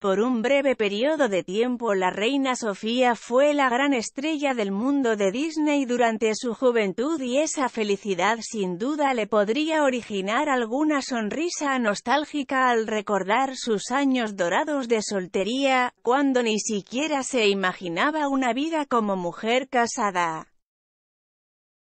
Por un breve periodo de tiempo la reina Sofía fue la gran estrella del mundo de Disney durante su juventud y esa felicidad sin duda le podría originar alguna sonrisa nostálgica al recordar sus años dorados de soltería, cuando ni siquiera se imaginaba una vida como mujer casada.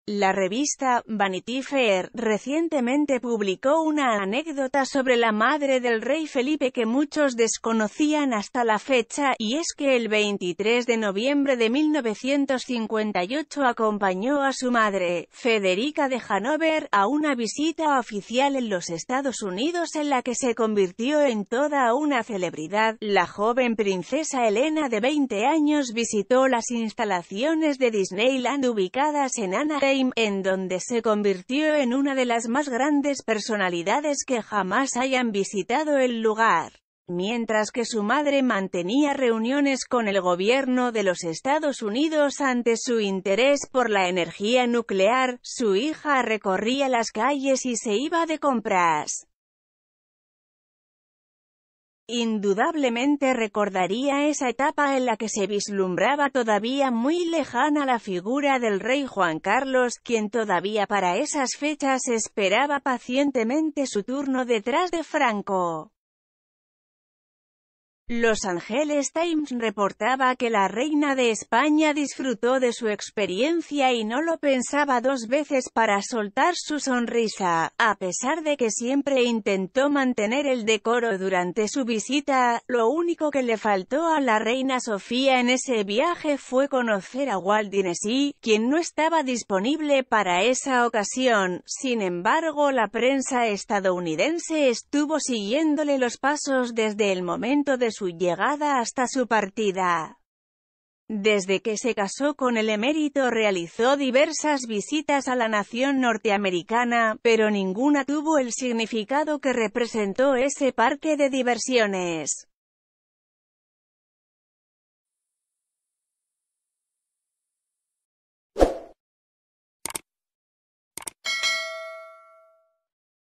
La revista Vanity Fair recientemente publicó una anécdota sobre la madre del rey Felipe que muchos desconocían hasta la fecha, y es que el 23 de noviembre de 1958 acompañó a su madre, Federica de Hanover, a una visita oficial en los Estados Unidos en la que se convirtió en toda una celebridad. La joven princesa Elena de 20 años visitó las instalaciones de Disneyland ubicadas en Anaheim en donde se convirtió en una de las más grandes personalidades que jamás hayan visitado el lugar. Mientras que su madre mantenía reuniones con el gobierno de los Estados Unidos ante su interés por la energía nuclear, su hija recorría las calles y se iba de compras. Indudablemente recordaría esa etapa en la que se vislumbraba todavía muy lejana la figura del rey Juan Carlos, quien todavía para esas fechas esperaba pacientemente su turno detrás de Franco. Los Angeles Times reportaba que la reina de España disfrutó de su experiencia y no lo pensaba dos veces para soltar su sonrisa, a pesar de que siempre intentó mantener el decoro durante su visita, lo único que le faltó a la reina Sofía en ese viaje fue conocer a Walt Disney, quien no estaba disponible para esa ocasión, sin embargo la prensa estadounidense estuvo siguiéndole los pasos desde el momento de su llegada hasta su partida. Desde que se casó con el emérito realizó diversas visitas a la nación norteamericana, pero ninguna tuvo el significado que representó ese parque de diversiones.